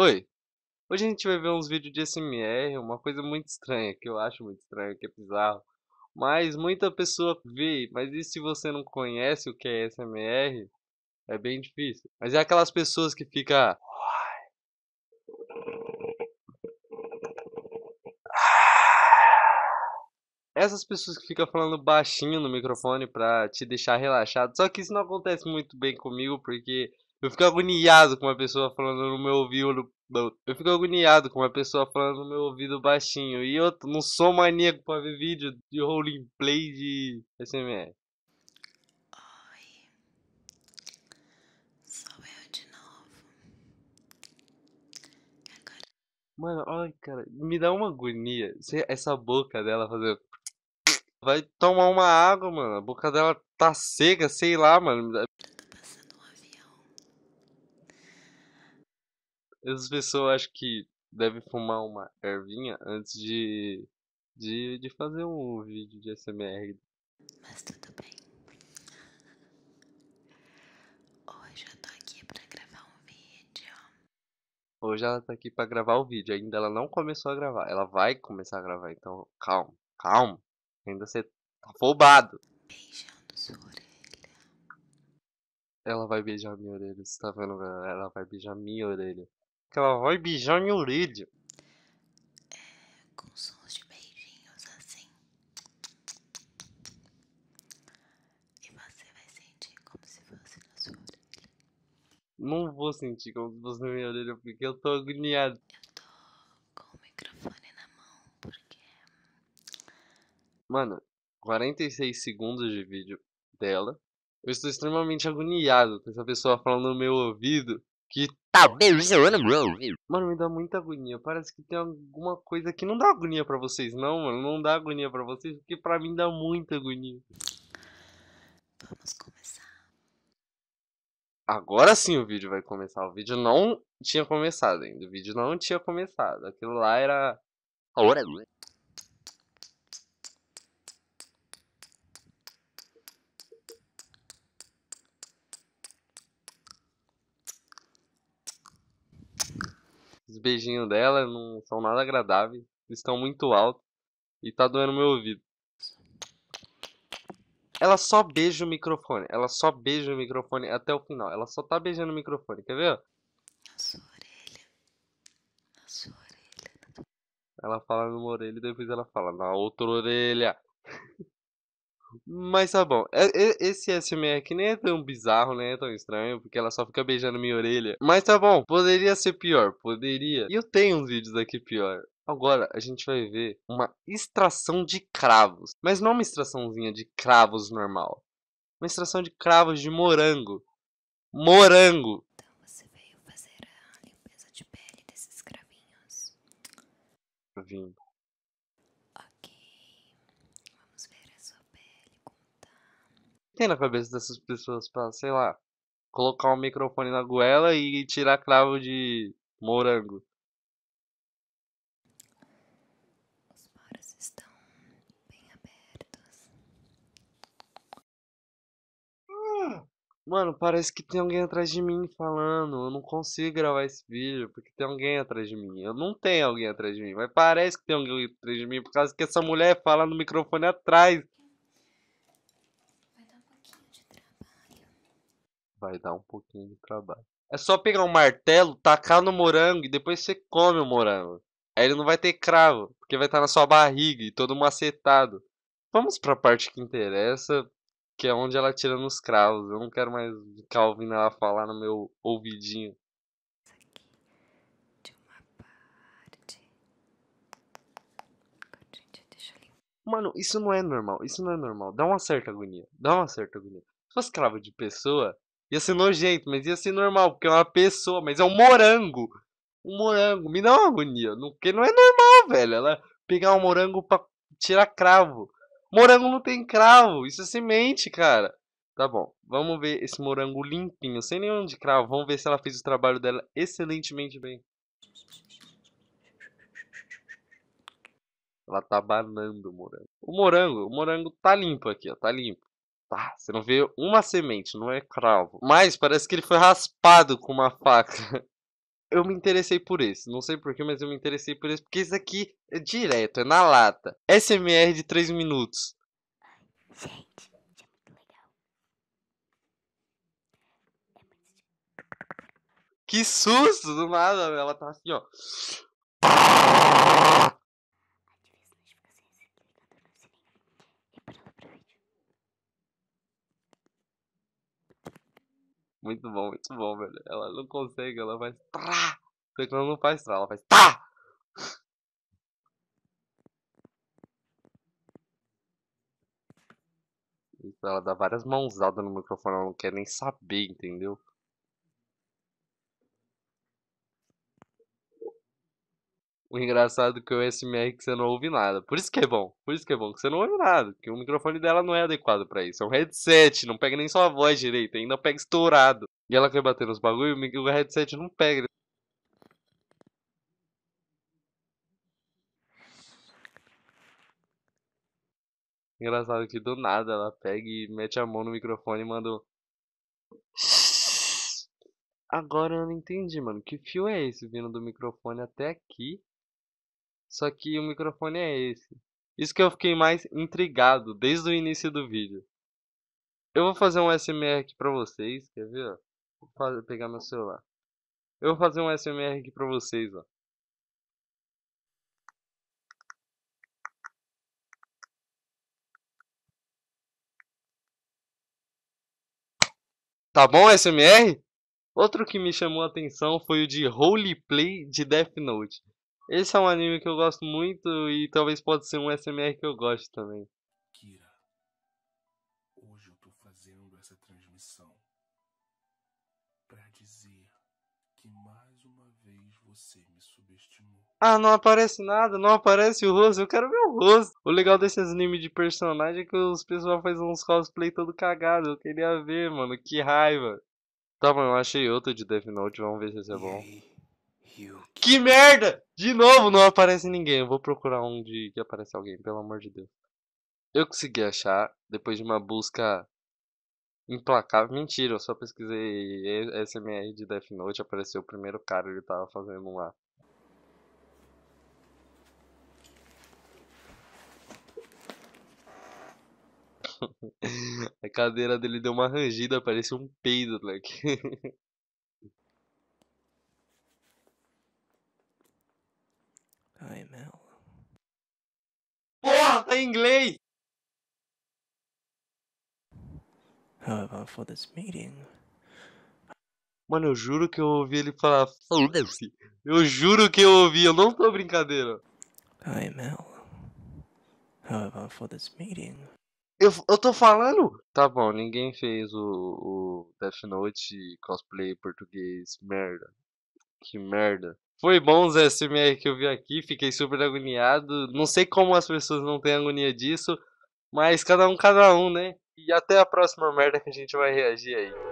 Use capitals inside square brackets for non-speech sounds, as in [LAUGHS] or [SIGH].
Oi! Hoje a gente vai ver uns vídeos de SMR, uma coisa muito estranha, que eu acho muito estranha, que é bizarro. Mas muita pessoa vê, mas e se você não conhece o que é SMR? É bem difícil. Mas é aquelas pessoas que fica... Essas pessoas que ficam falando baixinho no microfone pra te deixar relaxado. Só que isso não acontece muito bem comigo, porque eu fico agoniado com uma pessoa falando no meu ouvido. Eu fico agoniado com uma pessoa falando no meu ouvido baixinho. E eu não sou maníaco pra ver vídeo de roleplay de SMR. Sou eu de novo. Agora. Mano, olha, cara. Me dá uma agonia. Essa boca dela fazer, Vai tomar uma água, mano. A boca dela tá seca, sei lá, mano. Essas pessoas acho que devem fumar uma ervinha antes de, de, de fazer um vídeo de SMR. Mas tudo bem. Hoje eu tô aqui pra gravar um vídeo. Hoje ela tá aqui pra gravar o vídeo. Ainda ela não começou a gravar. Ela vai começar a gravar, então calma, calma. Ainda você tá afobado. Beijando sua orelha. Ela vai beijar minha orelha, você tá vendo, Ela vai beijar minha orelha. Que ela vai beijar meu orelha. É, com sons de beijinhos assim. E você vai sentir como se fosse na sua orelha. Não vou sentir como se fosse na minha orelha, porque eu tô agoniado. Eu tô com o microfone na mão, porque. É Mano, 46 segundos de vídeo dela. Eu estou extremamente agoniado com essa pessoa falando no meu ouvido que talvez eu não Mano, me dá muita agonia. Parece que tem alguma coisa que não dá agonia para vocês, não, mano. Não dá agonia para vocês, porque para mim dá muita agonia. Vamos começar. Agora sim o vídeo vai começar. O vídeo não tinha começado ainda. O vídeo não tinha começado. Aquilo lá era. A hora. É beijinhos dela não são nada agradáveis, estão muito altos e tá doendo meu ouvido. Ela só beija o microfone, ela só beija o microfone até o final, ela só tá beijando o microfone, quer ver? Na sua orelha, na sua orelha. Ela fala numa orelha e depois ela fala na outra orelha. [LAUGHS] Mas tá bom. É, esse SMR aqui é nem é tão bizarro, né é tão estranho, porque ela só fica beijando minha orelha. Mas tá bom, poderia ser pior, poderia. E eu tenho uns vídeos aqui pior. Agora a gente vai ver uma extração de cravos. Mas não é uma extraçãozinha de cravos normal. Uma extração de cravos de morango. Morango! Então você veio fazer a limpeza de pele desses cravinhos. Vim. tem na cabeça dessas pessoas pra, sei lá, colocar um microfone na goela e tirar cravo de morango? Os poros estão bem abertos. mano, parece que tem alguém atrás de mim falando. Eu não consigo gravar esse vídeo porque tem alguém atrás de mim. Eu não tenho alguém atrás de mim, mas parece que tem alguém atrás de mim por causa que essa mulher fala no microfone atrás. vai dar um pouquinho de trabalho. É só pegar um martelo, tacar no morango e depois você come o morango. Aí ele não vai ter cravo, porque vai estar na sua barriga e todo macetado. Vamos para a parte que interessa, que é onde ela tira nos cravos. Eu não quero mais ficar ouvindo ela falar no meu ouvidinho. Mano, isso não é normal, isso não é normal. Dá uma certa agonia, dá uma certa agonia. Se fosse cravo de pessoa, Ia ser nojento, mas ia ser normal, porque é uma pessoa, mas é um morango. Um morango, me dá uma agonia, porque não é normal, velho. Ela pegar um morango pra tirar cravo. Morango não tem cravo, isso é semente, cara. Tá bom, vamos ver esse morango limpinho, sem nenhum de cravo. Vamos ver se ela fez o trabalho dela excelentemente bem. Ela tá banando o morango. O morango, o morango tá limpo aqui, ó, tá limpo. Tá, você não vê uma semente, não é cravo. Mas parece que ele foi raspado com uma faca. [LAUGHS] Eu me interessei por esse, não sei porquê, mas eu me interessei por esse, porque esse aqui é direto, é na lata. SMR de 3 minutos. Gente. É é que susto do nada, ela tá assim, ó. Muito bom, muito bom, velho. Ela não consegue, ela faz. Tá! Só que ela não faz trá, ela faz. Tá! Ela dá várias mãozadas no microfone, ela não quer nem saber, entendeu? O engraçado é que o SMR que você não ouve nada. Por isso que é bom. Por isso que é bom que você não ouve nada. Porque o microfone dela não é adequado para isso. É um headset, não pega nem sua voz direito, ainda pega estourado. E ela quer bater nos bagulho, o headset não pega. Engraçado que do nada ela pega e mete a mão no microfone e manda. Agora eu não entendi, mano. Que fio é esse vindo do microfone até aqui? Só que o microfone é esse. Isso que eu fiquei mais intrigado desde o início do vídeo. Eu vou fazer um SMR aqui pra vocês, quer ver? Ó? Vou fazer, pegar meu celular. Eu vou fazer um SMR aqui pra vocês, ó. Tá bom, SMR? Outro que me chamou a atenção foi o de roleplay de Death Note. Esse é um anime que eu gosto muito e talvez pode ser um SMR que eu gosto também. Kira, hoje eu tô fazendo essa transmissão para dizer que mais uma vez você me subestimou. Ah, não aparece nada, não aparece o rosto, eu quero ver o rosto. O legal desses animes de personagem é que os pessoal fazem uns cosplay todo cagado, eu queria ver, mano, que raiva. Tá, bom, eu achei outro de Death Note, vamos ver se esse é bom. Que merda! De novo não aparece ninguém. Eu vou procurar um de que aparece alguém, pelo amor de Deus. Eu consegui achar, depois de uma busca implacável. Mentira, eu só pesquisei SMR de Death Note, apareceu o primeiro cara, ele tava fazendo um lá. [LAUGHS] A cadeira dele deu uma rangida, parecia um peido, moleque. [LAUGHS] Porra, tá em inglês! However, ah, for this meeting. Mano, eu juro que eu ouvi ele falar. Foda-se! Eu juro que eu ouvi, eu não tô brincadeira. Hi, However, for this meeting. Eu, eu tô falando? Tá bom, ninguém fez o, o Death Note cosplay português. Merda. Que merda. Foi bom os SMR que eu vi aqui, fiquei super agoniado. Não sei como as pessoas não têm agonia disso, mas cada um, cada um, né? E até a próxima merda que a gente vai reagir aí.